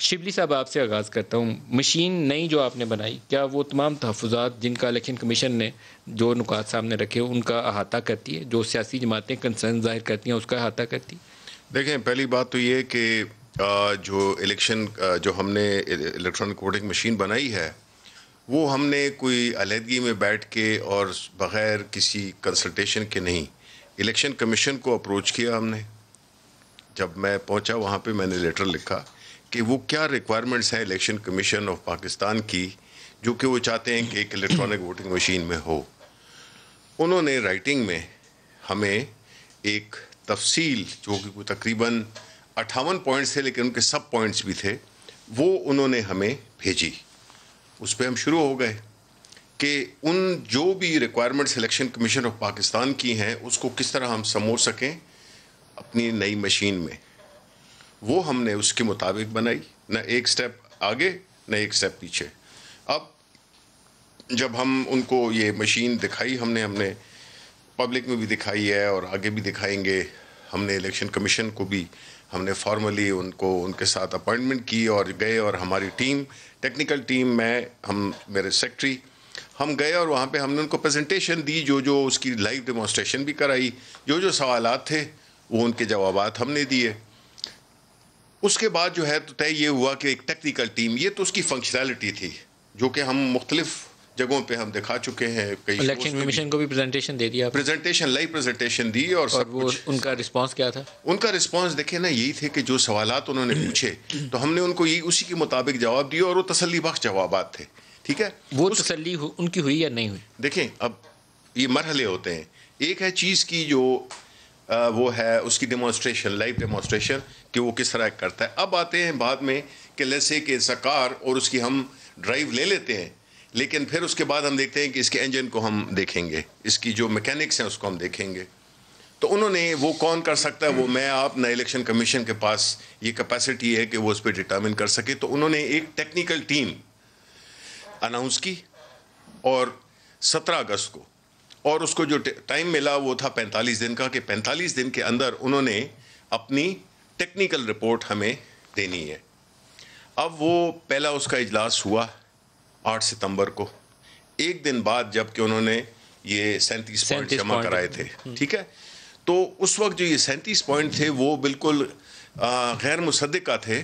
शिबली साहब आपसे आगाज़ करता हूँ मशीन नई जो आपने बनाई क्या वो तमाम तहफात जिनका इलेक्शन कमीशन ने जो नुकात सामने रखे उनका अहाता करती है जो सियासी जमातें कंसर्न जाहिर करती हैं उसका अहाता करती है देखें पहली बात तो ये कि जो इलेक्शन जो हमने इलेक्ट्रॉनिक वोटिंग मशीन बनाई है वो हमने कोई अलीहदगी में बैठ के और बग़ैर किसी कंसल्टेशन के नहीं इलेक्शन कमीशन को अप्रोच किया हमने जब मैं पहुंचा वहाँ पे मैंने लेटर लिखा कि वो क्या रिक्वायरमेंट्स हैं इलेक्शन कमीशन ऑफ पाकिस्तान की जो कि वो चाहते हैं कि एक इलेक्ट्रॉनिक वोटिंग मशीन में हो उन्होंने राइटिंग में हमें एक तफसील जो कि तकरीबन अट्ठावन पॉइंट्स थे लेकिन उनके सब पॉइंट्स भी थे वो उन्होंने हमें भेजी उस पर हम शुरू हो गए कि उन जो भी requirements election commission of Pakistan की हैं उसको किस तरह हम समो सकें अपनी नई मशीन में वो हमने उसके मुताबिक बनाई न एक स्टेप आगे न एक स्टेप पीछे अब जब हम उनको ये मशीन दिखाई हमने हमने पब्लिक में भी दिखाई है और आगे भी दिखाएंगे हमने इलेक्शन कमीशन को भी हमने फॉर्मली उनको उनके साथ अपॉइंटमेंट की और गए और हमारी टीम टेक्निकल टीम में हम मेरे सेक्रेटरी हम गए और वहाँ पे हमने उनको प्रेजेंटेशन दी जो जो उसकी लाइव डेमोस्ट्रेशन भी कराई जो जो सवाल थे वो उनके जवाब हमने दिए उसके बाद जो है तो तय ये हुआ कि एक टेक्निकल टीम ये तो उसकी फंक्शनैलिटी थी जो कि हम मुख्तलिफ जगहों पे हम दिखा चुके हैं कई इलेक्शन कमीशन को भी प्रेजेंटेशन दे दिया प्रेजेंटेशन लाइव प्रेजेंटेशन दी और, और सब वो उनका रिस्पांस क्या था उनका रिस्पांस देखे ना यही थे कि जो सवाल उन्होंने पूछे तो हमने उनको ये उसी के मुताबिक जवाब दिए और वो तसली बख्श जवाब थे ठीक है वो तसली उनकी हुई या नहीं हुई देखें अब ये मरहले होते हैं एक है चीज़ की जो वो है उसकी डेमोस्ट्रेशन लाइव डेमोस्ट्रेशन कि वो किस तरह करता है अब आते हैं बाद में कि लेसे के सकार और उसकी हम ड्राइव ले लेते हैं लेकिन फिर उसके बाद हम देखते हैं कि इसके इंजन को हम देखेंगे इसकी जो मैकेनिक्स हैं उसको हम देखेंगे तो उन्होंने वो कौन कर सकता है वो मैं आप ना इलेक्शन कमीशन के पास ये कैपेसिटी है कि वो उस पर डिटर्मिन कर सके तो उन्होंने एक टेक्निकल टीम अनाउंस की और सत्रह अगस्त को और उसको जो टाइम मिला वो था 45 दिन का कि 45 दिन के अंदर उन्होंने अपनी टेक्निकल रिपोर्ट हमें देनी है अब वो पहला उसका इजलास हुआ 8 सितंबर को एक दिन बाद जबकि उन्होंने ये सैंतीस पॉइंट जमा कराए थे हम्म। ठीक है तो उस वक्त जो ये सैंतीस पॉइंट थे वो बिल्कुल गैर मुसदा थे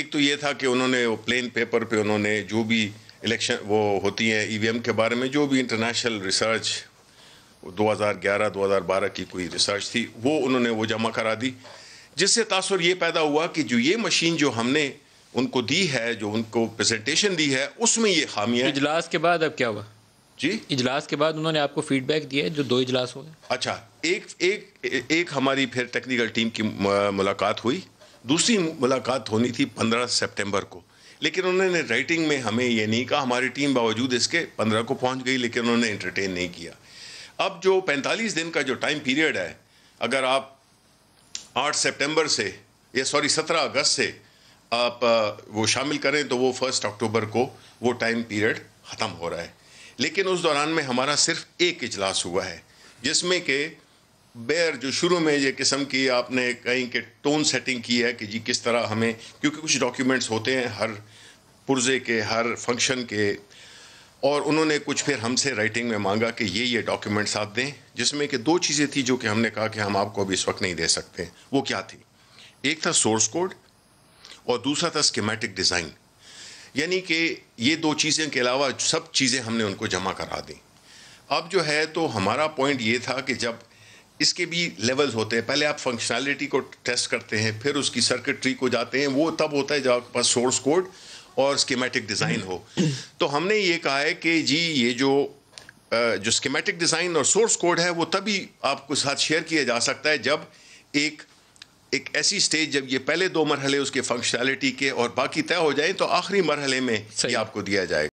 एक तो ये था कि उन्होंने वो प्लेन पेपर पे उन्होंने जो भी इलेक्शन वो होती हैं ईवीएम e के बारे में जो भी इंटरनेशनल रिसर्च 2011-2012 की कोई रिसर्च थी वो उन्होंने वो जमा करा दी जिससे तासर ये पैदा हुआ कि जो ये मशीन जो हमने उनको दी है जो उनको प्रेजेंटेशन दी है उसमें ये खामियाँ इजलास के बाद अब क्या हुआ जी इजलास के बाद उन्होंने आपको फीडबैक दिया जो दो इजलास हो गए अच्छा एक एक एक हमारी फिर टेक्निकल टीम की मुलाकात हुई दूसरी मुलाकात होनी थी पंद्रह सेप्टेम्बर को लेकिन उन्होंने राइटिंग में हमें ये नहीं कहा हमारी टीम बावजूद इसके पंद्रह को पहुंच गई लेकिन उन्होंने इंटरटेन नहीं किया अब जो 45 दिन का जो टाइम पीरियड है अगर आप 8 सितंबर से या सॉरी 17 अगस्त से आप वो शामिल करें तो वो फर्स्ट अक्टूबर को वो टाइम पीरियड ख़त्म हो रहा है लेकिन उस दौरान में हमारा सिर्फ एक इजलास हुआ है जिसमें कि बैर जो शुरू में ये किस्म की आपने कहीं के टोन सेटिंग की है कि जी किस तरह हमें क्योंकि कुछ डॉक्यूमेंट्स होते हैं हर पुर्जे के हर फंक्शन के और उन्होंने कुछ फिर हमसे राइटिंग में मांगा कि ये ये डॉक्यूमेंट्स आप दें जिसमें कि दो चीज़ें थी जो कि हमने कहा कि हम आपको अभी इस वक्त नहीं दे सकते वो क्या थी एक था सोर्स कोड और दूसरा था स्कीमेटिक डिज़ाइन यानी कि ये दो चीज़ें के अलावा सब चीज़ें हमने उनको जमा करा दी अब जो है तो हमारा पॉइंट ये था कि जब इसके भी लेवल्स होते हैं पहले आप फंक्शनैलिटी को टेस्ट करते हैं फिर उसकी सर्किटरी को जाते हैं वो तब होता है जब आपके पास सोर्स कोड और स्कीमेटिक हम्म। डिज़ाइन हो तो हमने ये कहा है कि जी ये जो जो स्कीमेटिक डिज़ाइन और सोर्स कोड है वो तभी आपके साथ शेयर किया जा सकता है जब एक एक ऐसी स्टेज जब ये पहले दो मरहले उसके फंक्शनैलिटी के और बाकी तय हो जाए तो आखिरी मरहले में ये आपको दिया जाएगा